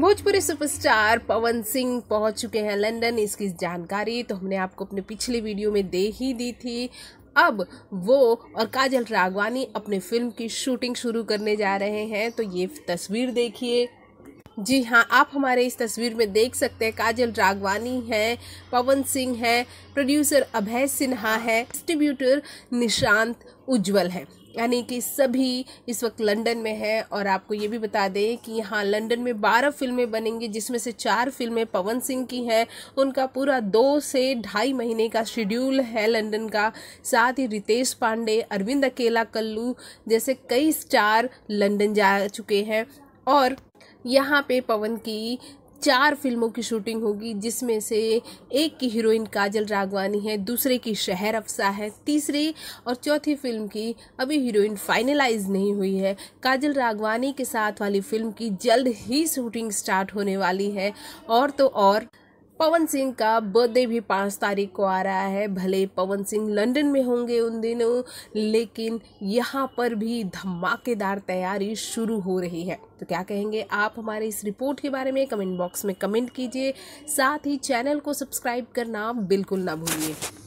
Bhojpuri superstar पवन सिंह पहुंच चुके हैं लंदन इसकी जानकारी तो हमने आपको अपने पिछले वीडियो में दे ही दी थी अब वो और काजल रागवानी अपने फिल्म की शूटिंग शुरू करने जा रहे हैं तो ये तस्वीर देखिए जी हाँ आप हमारे इस तस्वीर में देख सकते हैं काजल रागवानी हैं पवन सिंह हैं प्रोड्यूसर अभय सिन्हा है डिस्ट्रीब्यूटर निशांत उज्जवल है यानी कि सभी इस वक्त लंदन में हैं और आपको ये भी बता दें कि यहाँ लंदन में बारह फिल्में बनेंगी जिसमें से चार फिल्में पवन सिंह की हैं उनका पूरा दो से ढाई महीने का शेड्यूल है लंदन का साथ ही रितेश पांडे अरविंद अकेला कल्लू जैसे कई स्टार लंदन जा चुके हैं और यहाँ पे पवन की चार फिल्मों की शूटिंग होगी जिसमें से एक की हीरोइन काजल रागवानी है दूसरे की शहर अफसा है तीसरी और चौथी फिल्म की अभी हीरोइन फाइनलाइज नहीं हुई है काजल रागवानी के साथ वाली फिल्म की जल्द ही शूटिंग स्टार्ट होने वाली है और तो और पवन सिंह का बर्थडे भी पाँच तारीख को आ रहा है भले पवन सिंह लंदन में होंगे उन दिनों लेकिन यहाँ पर भी धमाकेदार तैयारी शुरू हो रही है तो क्या कहेंगे आप हमारे इस रिपोर्ट के बारे में कमेंट बॉक्स में कमेंट कीजिए साथ ही चैनल को सब्सक्राइब करना बिल्कुल ना भूलिए